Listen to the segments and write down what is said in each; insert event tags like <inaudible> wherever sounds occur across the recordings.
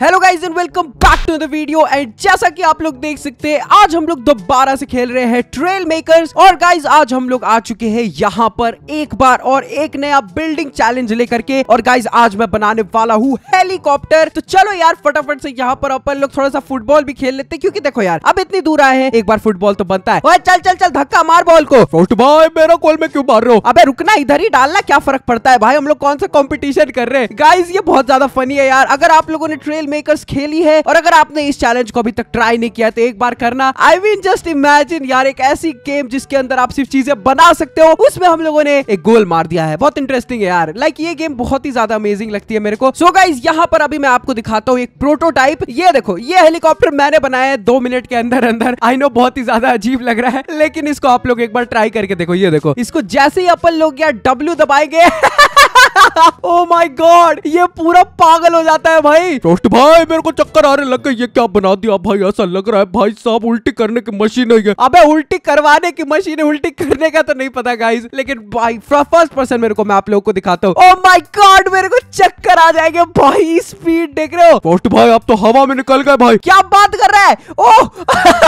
Hello guys and welcome back to the video and जैसा कि आप लोग देख सकते हैं आज हम लोग दोबारा से खेल रहे हैं ट्रेल मेकर्स और गाइस आज हम लोग आ चुके हैं यहाँ पर एक बार और एक नया बिल्डिंग चैलेंज लेकर के और गाइस आज मैं बनाने वाला हूँ हेलीकॉप्टर तो चलो यार फटाफट से यहाँ पर अपन लोग थोड़ा सा फुटबॉल भी खेल लेते क्योंकि देखो यार अब इतनी दूर आए हैं एक बार फुटबॉल तो बनता है और चल चल चल धक्का मार बॉल को फुटबॉल मेरा कॉल में क्यों मार रहे हो अब रुकना इधर ही डालना क्या फर्क पड़ता है भाई हम लोग कौन सा कॉम्पिटिशन कर रहे हैं गाइज ये बहुत ज्यादा फनी है यार अगर आप लोगों ने ट्रेल मिसाइल मेकर्स खेली है और अगर आपने इस चैलेंज को अभी तक ट्राई नहीं किया तो एक बार करना आई मीन जस्ट इमेजिन यार एक ऐसी गेम जिसके अंदर आप सिर्फ चीजें बना सकते हो उसमें हम लोगों ने एक गोल मार दिया है बहुत इंटरेस्टिंग है यार लाइक ये गेम बहुत ही ज्यादा अमेजिंग लगती है मेरे को सो गाइज यहाँ पर अभी मैं आपको दिखाता हूँ एक प्रोटोटाइप ये देखो ये हेलीकॉप्टर मैंने बनाया है दो मिनट के अंदर अंदर आई नो बहुत ही ज्यादा अजीब लग रहा है लेकिन इसको आप लोग एक बार ट्राई करके देखो ये देखो इसको जैसे ही अपन लोग यार डब्ल्यू दबाएंगे <laughs> ओ माय गॉड ये पूरा पागल हो जाता है भाई रोस्ट भाई मेरे को चक्कर रहे लग गए ये क्या बना दिया भाई ऐसा लग रहा है भाई साहब उल्टी करने की मशीन है अबे उल्टी करवाने की मशीन है उल्टी करने का तो नहीं पता गाइज लेकिन भाई फर्स्ट पर्सन मेरे को मैं आप लोगों को दिखाता हूँ ओ oh गॉड मेरे को चक्कर आ जाएंगे भाई स्पीड देख रहे हो रोस्ट भाई आप तो हवा में निकल गए भाई क्या बात कर रहा है ओ oh!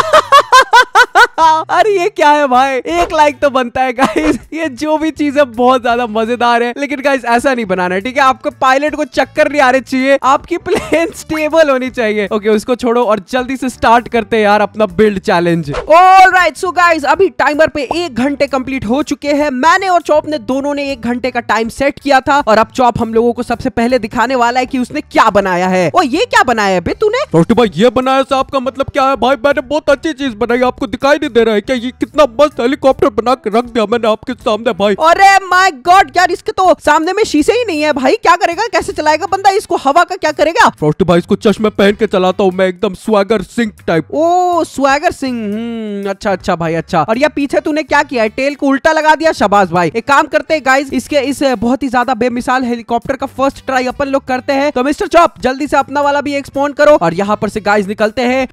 <laughs> अरे ये क्या है भाई एक लाइक तो बनता है गाइस ये जो भी चीज है बहुत ज्यादा मजेदार है लेकिन गाइस ऐसा नहीं बनाना है ठीक है आपको पायलट को चक्कर नहीं आने चाहिए आपकी प्लेन स्टेबल होनी चाहिए ओके उसको छोड़ो और जल्दी से स्टार्ट करते यार अपना build challenge all right so guys अभी टाइमर पे एक घंटे कंप्लीट हो चुके हैं मैंने और चौप ने दोनों ने एक घंटे का टाइम सेट किया था और अब चौप हम लोगों को सबसे पहले दिखाने वाला है कि उसने क्या बनाया है और ये क्या बनाया है तूने छोटू भाई ये बनाया साहब आपका मतलब क्या है भाई मैंने बहुत अच्छी चीज बनाई आपको दिखाई नहीं दे रहा है क्या ये कितना मस्त हेलीकॉप्टर बना के रख दिया मैंने आपके सामने भाई अरे माई गॉड यार इसके तो सामने में शीशे ही नहीं है भाई क्या करेगा कैसे चलाएगा बंदा इसको हवा का क्या करेगा फ्रॉस्ट भाई इसको चश्मे पहन के चलाता हूँ मैं एकदम swagger Singh type oh swagger hmm, Singh अच्छा अच्छा भाई अच्छा और यह पीछे तूने क्या किया है टेल को उल्टा लगा दिया शबाज भाई एक काम करते हैं गाइज इसके इस बहुत ही ज्यादा बेमिसाल हेलीकॉप्टर का फर्स्ट ट्राई अपन लोग करते हैं तो मिस्टर चौप जल्दी से अपना वाला भी एक्सपोन करो और यहाँ पर से गाइज निकलते हैं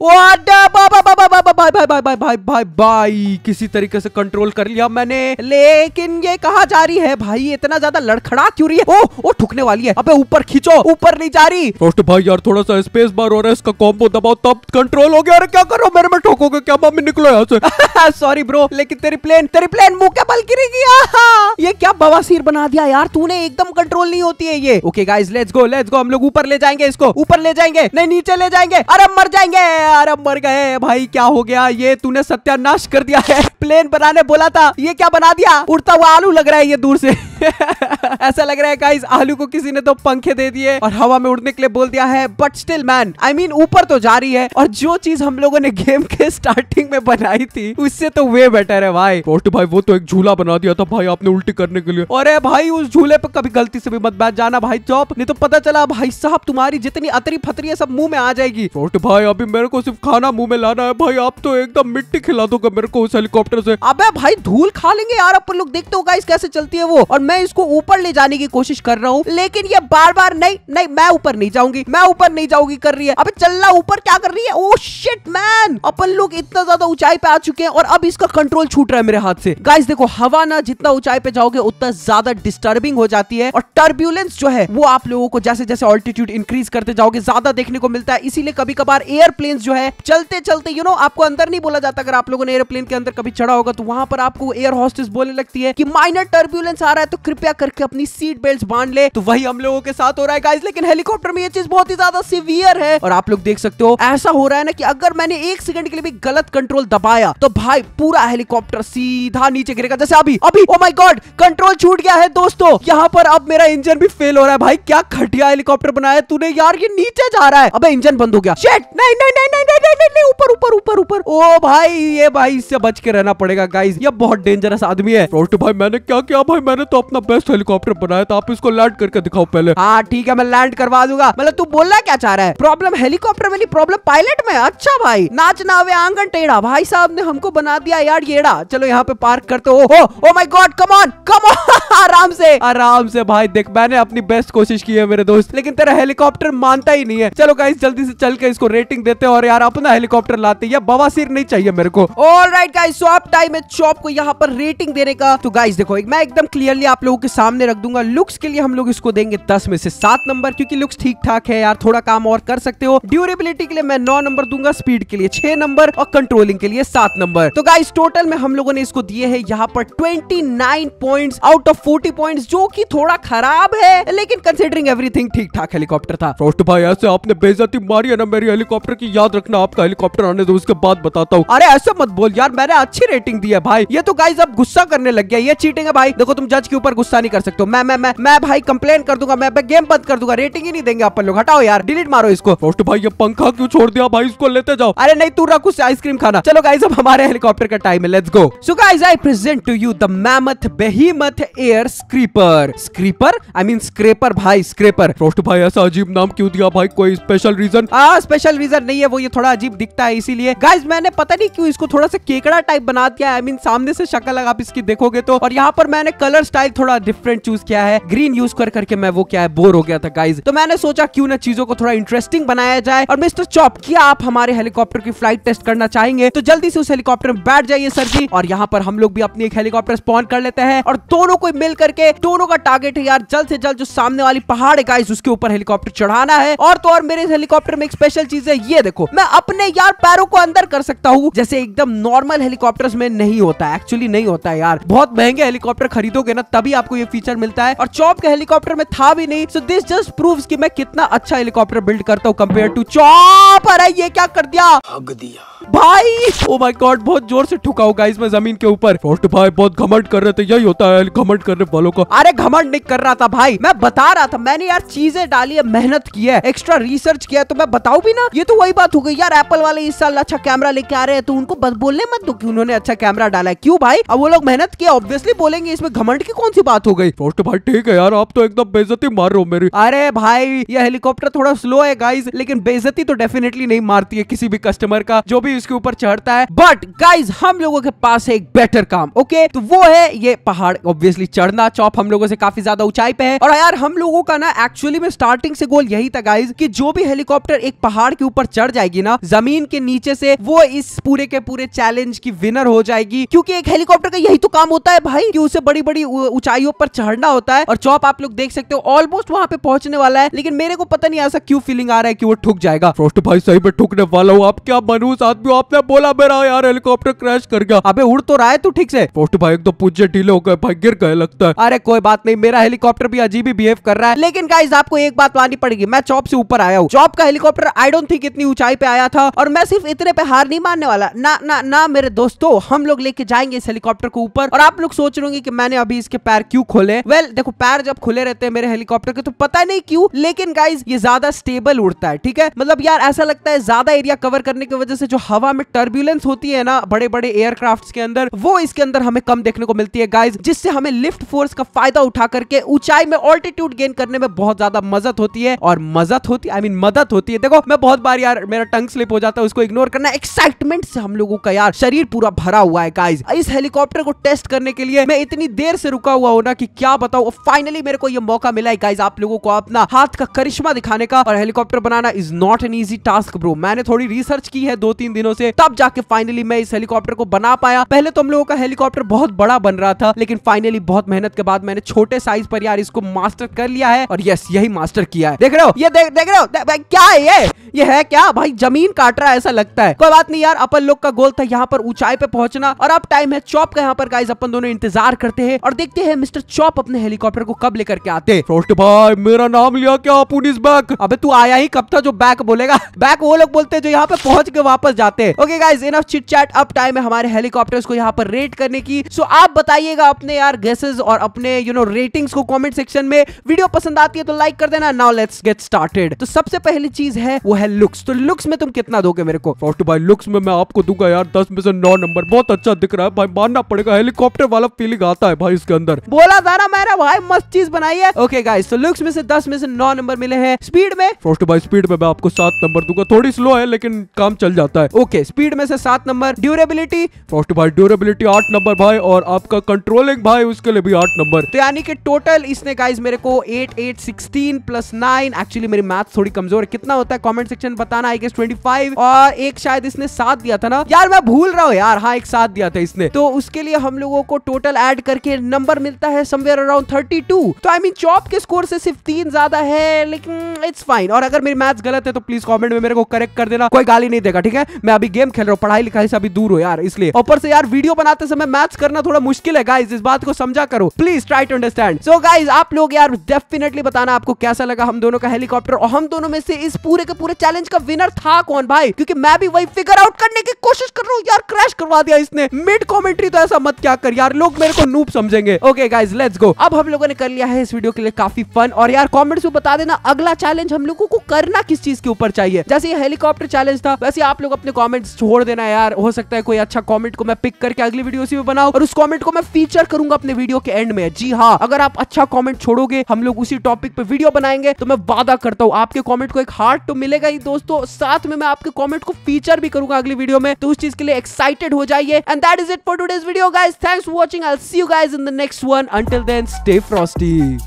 किसी तरीके से कंट्रोल कर लिया मैंने लेकिन ये कहा जा रही है भाई इतना ज्यादा लड़खड़ा क्यों रही है ओ वो ठुकने वाली है अबे ऊपर खींचो ऊपर नहीं जा रही फर्स्ट भाई यार थोड़ा सा स्पेस बार हो रहा है इसका कॉम्बो दबाओ तब कंट्रोल हो गया अरे क्या करो मेरे में ठोकोगे क्या मम्मी निकलो यहाँ से सॉरी <laughs> ब्रो लेकिन तेरी प्लेन तेरी प्लेन मुंह के बल गिरी गई ये क्या बवासीर बना दिया यार तूने एकदम कंट्रोल नहीं होती है ये okay guys let's go let's go हम लोग ऊपर ले जाएंगे इसको ऊपर ले जाएंगे नहीं नीचे ले जाएंगे अरे मर जाएंगे अरे मर गए भाई क्या हो गया ये तूने सत्यानाश कर दिया है प्लेन <laughs> बनाने बोला था ये क्या बना दिया उड़ता हुआ आलू लग रहा है ये दूर से <laughs> ऐसा लग रहा है गाइस आलू को किसी ने तो पंखे दे दिए और हवा में उड़ने के लिए बोल दिया है but still man I mean ऊपर तो जा रही है और जो चीज हम लोगों ने गेम के स्टार्टिंग <laughs> में बनाई थी उससे तो वे बेटर है भाई फोर्टी भाई वो तो एक झूला बना दिया था भाई आपने उल्टी करने के लिए अरे भाई उस झूले पर कभी गलती से भी मत बैठ जाना भाई चौप नहीं तो पता चला भाई साहब तुम्हारी जितनी अतरी फतरी है सब मुंह में आ जाएगी फोर्टी भाई अभी मेरे को सिर्फ खाना मुंह में लाना है भाई आप तो एकदम मिट्टी खिला दो मेरे को उस हेलीकॉप्टर से अब भाई धूल खा लेंगे यार अपन लोग देखते हो गाइस कैसे चलती है वो और मैं मैं इसको ऊपर ले जाने की कोशिश कर रहा हूँ लेकिन ये बार बार नहीं नहीं मैं ऊपर नहीं जाऊंगी मैं ऊपर नहीं जाऊंगी कर रही है अब चलना ऊपर क्या कर रही है ओ शिट मैन अपन लोग इतना ज्यादा ऊंचाई पे आ चुके हैं और अब इसका कंट्रोल छूट रहा है मेरे हाथ से गाइस देखो हवा ना जितना ऊंचाई पे जाओगे उतना ज्यादा डिस्टर्बिंग हो जाती है और टर्ब्यूलेंस जो है वो आप लोगों को जैसे जैसे ऑल्टीट्यूड इंक्रीज करते जाओगे ज्यादा देखने को मिलता है इसीलिए कभी कभार एयरप्लेन जो है चलते चलते यू नो आपको अंदर नहीं बोला जाता अगर आप लोगों ने एयरप्लेन के अंदर कभी चढ़ा होगा तो वहां पर आपको एयर होस्टेस बोलने लगती है कि माइनर टर्ब्यूलेंस आ रहा है तो तो कृपया करके अपनी सीट बेल्ट बांध ले तो वही हम लोगों के साथ हो रहा है गाइज लेकिन हेलीकॉप्टर में ये चीज बहुत ही ज्यादा सिवियर है और आप लोग देख सकते हो ऐसा हो रहा है ना कि अगर मैंने एक सेकंड के लिए भी गलत कंट्रोल दबाया तो भाई पूरा हेलीकॉप्टर सीधा नीचे गिरेगा जैसे अभी अभी ओ माय गॉड कंट्रोल छूट गया है दोस्तों यहाँ पर अब मेरा इंजन भी फेल हो रहा है भाई क्या घटिया हेलीकॉप्टर बनाया तूने यार ये नीचे जा रहा है अब इंजन बंद हो गया शेट नहीं नहीं नहीं नहीं नहीं नहीं नहीं ऊपर ऊपर ऊपर ऊपर ओ भाई ये भाई इससे बच के रहना पड़ेगा गाइस ये बहुत डेंजरस आदमी है भाई मैंने क्या किया भाई मैंने तो अपना बेस्ट हेलीकॉप्टर बनाया था आप इसको लैंड करके दिखाओ पहले हाँ ठीक है मैं लैंड करवा दूंगा मतलब तू बोलना क्या चाह रहा है प्रॉब्लम हेलीकॉप्टर वाली प्रॉब्लम पायलट में अच्छा भाई नाच ना वे आंगन टेढ़ा भाई साहब ने हमको बना दिया यार येड़ा चलो यहाँ पे पार्क करते हो oh, oh God come on come on आराम से आराम से भाई देख मैंने अपनी बेस्ट कोशिश की है मेरे दोस्त लेकिन तेरा हेलीकॉप्टर मानता ही नहीं है चलो गाइस जल्दी से चल के इसको रेटिंग देते हैं और यार अपना हेलीकॉप्टर लाते या बवासीर नहीं चाहिए मेरे को ऑलराइट गाइस सो अब टाइम है चॉप को यहाँ पर रेटिंग देने का तो गाइस देखो मैं एकदम क्लियरली आप लोगों के सामने रख दूंगा लुक्स के लिए हम लोग इसको देंगे दस में से सात नंबर क्योंकि लुक्स ठीक ठाक है यार थोड़ा काम और कर सकते हो ड्यूरेबिलिटी के लिए मैं नौ नंबर दूंगा स्पीड के लिए छह नंबर और कंट्रोलिंग के लिए सात नंबर तो गाइस टोटल में हम लोगों ने इसको दिए है यहाँ पर twenty nine point out of forty point जो की थोड़ा खराब है लेकिन कंसिडरिंग एवरीथिंग ठीक ठाक हेलीकॉप्टर था फ्रोस्ट भाई ऐसे आपने बेजती मारी है ना मेरी हेलीकॉप्टर की याद रखना आपका हेलीकॉप्टर आने दो उसके बाद बताता हूँ अरे ऐसा मत बोल यार मैंने अच्छी रेटिंग दी है भाई ये तो गाइज अब गुस्सा करने लग गया ये चीटिंग है भाई देखो तुम जज के ऊपर गुस्सा नहीं कर सकते हो मैं मैं मैं मैं भाई कंप्लेन कर दूंगा मैं गेम बंद कर दूंगा रेटिंग ही नहीं देंगे अपन लोग हटाओ यार डिलीट मारो इसको फर्स्ट भाई ये पंखा क्यों छोड़ दिया भाई इसको लेते जाओ अरे नहीं तू रख उससे आइसक्रीम खाना चलो गाइस अब हमारे हेलीकॉप्टर का टाइम है let's go so guys I present to you the mammoth behemoth air scraper scraper I mean scraper भाई स्क्रेपर फर्स्ट भाई ऐसा अजीब नाम क्यों दिया भाई कोई special reason uh special reason नहीं है वो ये थोड़ा अजीब दिखता है इसीलिए गाइज मैंने पता नहीं क्यों इसको थोड़ा सा केकड़ा टाइप बना दिया आई मीन सामने से शक्ल अगर आप इसकी देखोगे तो और यहाँ पर मैंने कलर स्टाइल थोड़ा डिफरेंट चूज किया है ग्रीन यूज कर करके मैं वो क्या है बोर हो गया था गाइज तो मैंने सोचा क्यों ना चीजों को थोड़ा इंटरेस्टिंग बनाया जाए और मिस्टर चॉप क्या आप हमारे हेलीकॉप्टर की फ्लाइट टेस्ट करना चाहेंगे तो जल्दी से उस हेलीकॉप्टर में बैठ जाइए सर जी और यहाँ पर हम लोग भी अपनी एक हेलीकॉप्टर स्पॉन कर लेते हैं और दोनों को मिल करके दोनों का टारगेट है यार जल्द से जल्द जो सामने वाली पहाड़ है गाइज उसके ऊपर हेलीकॉप्टर चढ़ाना है और तो और मेरे हेलीकॉप्टर में एक स्पेशल चीज है ये देखो मैं अपने यार पैरों को अंदर कर सकता हूँ जैसे एकदम नॉर्मल हेलीकॉप्टर में नहीं होता एक्चुअली नहीं होता यार बहुत महंगे हेलीकॉप्टर खरीदोगे ना तब तभी आपको ये फीचर मिलता है और चॉप का हेलीकॉप्टर में था भी नहीं सो दिस जस्ट प्रूव की मैं कितना अच्छा हेलीकॉप्टर बिल्ड करता हूँ कम्पेयर टू चॉप अरे ये क्या कर दिया दिया भाई ओ माय गॉड बहुत जोर से ठुका होगा इसमें जमीन के ऊपर फर्स्ट भाई बहुत घमंड कर रहे थे यही होता है घमंड करने वालों को अरे घमंड नहीं कर रहा था भाई मैं बता रहा था मैंने यार चीजें डाली है मेहनत की है एक्स्ट्रा रिसर्च किया है तो मैं बताऊ भी ना ये तो वही बात हो गई यार एप्पल वाले इस साल अच्छा कैमरा लेके आ रहे हैं तो उनको बोलने मत दो की उन्होंने अच्छा कैमरा डाला है क्यूँ भाई अब वो लोग मेहनत किया ऑब्वियसली बोलेंगे इसमें घमंड की कौन सी बात हो गई फर्स्ट भाई ठीक है यार आप तो एकदम बेजती मार रहे हो मेरी अरे भाई ये हेलीकॉप्टर थोड़ा स्लो है गाइज लेकिन बेजती तो डेफिनेटली नहीं मारती है किसी भी कस्टमर का जो भी इसके ऊपर चढ़ता है बट गाइज हम लोगों के पास है एक बेटर काम ओके तो वो है ये पहाड़ ऑब्वियसली चढ़ना चौप हम लोगों से काफी ज्यादा ऊंचाई पे है और यार हम लोगों का ना एक्चुअली में स्टार्टिंग से गोल यही था गाइज की जो भी हेलीकॉप्टर एक पहाड़ के ऊपर चढ़ जाएगी ना जमीन के नीचे से वो इस पूरे के पूरे चैलेंज की विनर हो जाएगी क्योंकि एक हेलीकॉप्टर का यही तो काम होता है भाई कि उसे बड़ी बड़ी ऊंचाइयों पर चढ़ना होता है और चौप आप लोग देख सकते हो ऑलमोस्ट वहाँ पे पहुंचने वाला है लेकिन मेरे को पता नहीं ऐसा क्यों फीलिंग आ रहा है की वो ठुक जाएगा फ्रोस्ट भाई सही में ठुकने वाला हूँ आप क्या मनूस आदमी आपने बोला मेरा यार हेलीकॉप्टर क्रैश कर गया अबे उड़ तो रहा है तू ठीक से फ्रोस्ट भाई एकदम पूछे ढीले हो गए भाई गिर गए लगता है अरे कोई बात नहीं मेरा हेलीकॉप्टर भी अजीब ही बिहेव कर रहा है लेकिन गाइज आपको एक बात मानी पड़ेगी मैं चौप से ऊपर आया हूँ चौप का हेलीकॉप्टर आई डोंट थिंक इतनी ऊंचाई पे आया था और मैं सिर्फ इतने पे हार नहीं मानने वाला ना ना ना मेरे दोस्तों हम लोग लेके जाएंगे इस हेलीकॉप्टर को ऊपर और आप लोग सोच रहे कि मैंने अभी इसके पैर पैर क्यों खोले वेल well, देखो पैर जब खुले रहते हैं मेरे हेलीकॉप्टर के तो पता नहीं क्यों लेकिन गाइज ये ज्यादा स्टेबल उड़ता है ठीक है मतलब यार ऐसा लगता है ज्यादा एरिया कवर करने की वजह से जो हवा में टर्ब्यूलेंस होती है ना बड़े बड़े एयरक्राफ्ट के अंदर वो इसके अंदर हमें कम देखने को मिलती है गाइज जिससे हमें लिफ्ट फोर्स का फायदा उठा करके ऊंचाई में ऑल्टीट्यूड गेन करने में बहुत ज्यादा मदद होती है और मदद होती आई I मीन mean, मदद होती है देखो मैं बहुत बार यार मेरा टंग स्लिप हो जाता है उसको इग्नोर करना एक्साइटमेंट से हम लोगों का यार शरीर पूरा भरा हुआ है गाइज इस हेलीकॉप्टर को टेस्ट करने के लिए मैं इतनी देर से रुका हुआ होना कि क्या बताऊ फाइनली मेरे को ये मौका मिला है गाइज आप लोगों को अपना हाथ का करिश्मा दिखाने का और हेलीकॉप्टर बनाना is not an easy task bro मैंने थोड़ी रिसर्च की है दो तीन दिनों से तब जाके फाइनली मैं इस हेलीकॉप्टर को बना पाया पहले तो हम लोगों का हेलीकॉप्टर बहुत बड़ा बन रहा था लेकिन फाइनली बहुत मेहनत के बाद मैंने छोटे साइज पर यार इसको मास्टर कर लिया है और यस यही मास्टर किया है देख रहे हो ये देख देख रहे हो दे, भाई क्या है ये ये है क्या भाई जमीन काट रहा है ऐसा लगता है कोई बात नहीं यार अपन लोग का गोल था यहाँ पर ऊंचाई पे पहुंचना और अब टाइम है चौप का यहाँ पर गाइज अपन दोनों इंतजार करते हैं और देखते है मिस्टर चॉप अपने हेलीकॉप्टर को कब लेकर के आते फ्रोस्ट भाई मेरा नाम लिया क्या पुलिस बैक अबे तू आया ही कब था जो बैक बोलेगा बैक वो लोग बोलते हैं जो यहाँ पे पहुंच के वापस जाते हैं okay guys enough chit chat अब टाइम है हमारे हेलीकॉप्टर को यहाँ पर रेट करने की सो आप बताइएगा अपने यार गेसेस और अपने यू नो रेटिंग्स को कमेंट सेक्शन में वीडियो पसंद आती है तो लाइक कर देना नाउ लेट्स गेट स्टार्टेड तो सबसे पहली चीज है वो है लुक्स तो लुक्स में तुम कितना दोगे मेरे को फर्स्ट भाई लुक्स में मैं आपको दूंगा यार दस में से नौ नंबर बहुत अच्छा दिख रहा है भाई मानना पड़ेगा हेलीकॉप्टर वाला फीलिंग आता है भाई इसके अंदर नंबर बोला था ना मेरा भाई मस्त चीज बनाई है ओके गाइस तो लुक्स में से दस में से नौ नंबर मिले हैं स्पीड में फर्स्ट बाई स्पीड में मैं आपको सात नंबर दूंगा थोड़ी स्लो है लेकिन काम चल जाता है ओके स्पीड में से सात number durability first by durability आठ नंबर भाई और आपका कंट्रोलिंग भाई उसके लिए भी आठ नंबर तो यानी कि टोटल इसने गाइज मेरे को eight eight sixteen plus nine actually मेरी मैथ थोड़ी कमजोर है कितना होता है कॉमेंट सेक्शन बताना आई गेस ट्वेंटी फाइव और एक शायद इसने सात दिया था ना यार मैं भूल रहा हूँ यार हाँ एक साथ दिया था इसने तो उसके लिए हम लोगों को टोटल एड करके नंबर मिलता है समवेयर अराउंड थर्टी टू तो आई मीन चॉप के स्कोर से सिर्फ तीन ज्यादा है लेकिन इट्स फाइन और अगर मेरी मैथ्स गलत है तो प्लीज कॉमेंट में मेरे को करेक्ट कर देना कोई गाली नहीं देगा ठीक है मैं अभी गेम खेल रहा हूँ पढ़ाई लिखाई से अभी दूर हो यार इसलिए ऊपर से यार वीडियो बनाते समय मैथ्स करना थोड़ा मुश्किल है गाइज इस बात को समझा करो please try to understand so guys आप लोग यार डेफिनेटली बताना आपको कैसा लगा हम दोनों का हेलीकॉप्टर और हम दोनों में से इस पूरे के पूरे चैलेंज का विनर था कौन भाई क्योंकि मैं भी वही फिगर आउट करने की कोशिश कर रहा हूँ यार क्रैश करवा दिया इसने मिड कॉमेंट्री तो ऐसा मत क्या कर यार लोग मेरे को नूप समझेंगे okay okay guys let's go अब हम लोगों ने कर लिया है इस वीडियो के लिए काफी फन और यार कॉमेंट में बता देना अगला चैलेंज हम लोगों को करना किस चीज के ऊपर चाहिए जैसे ये हेलीकॉप्टर चैलेंज था वैसे आप लोग अपने कॉमेंट छोड़ देना यार हो सकता है कोई अच्छा कॉमेंट को मैं पिक करके अगली वीडियो से में बनाऊ और उस कॉमेंट को मैं फीचर करूंगा अपने वीडियो के एंड में जी हाँ अगर आप अच्छा कॉमेंट छोड़ोगे हम लोग उसी टॉपिक पे वीडियो बनाएंगे तो मैं वादा करता हूँ आपके कॉमेंट को एक हार्ट तो मिलेगा ही दोस्तों साथ में मैं आपके कॉमेंट को फीचर भी करूंगा अगली वीडियो में तो उस चीज के लिए एक्साइटेड हो जाइए and that is it for today's video guys thanks for watching I see you guys in the next one. Until then, stay frosty.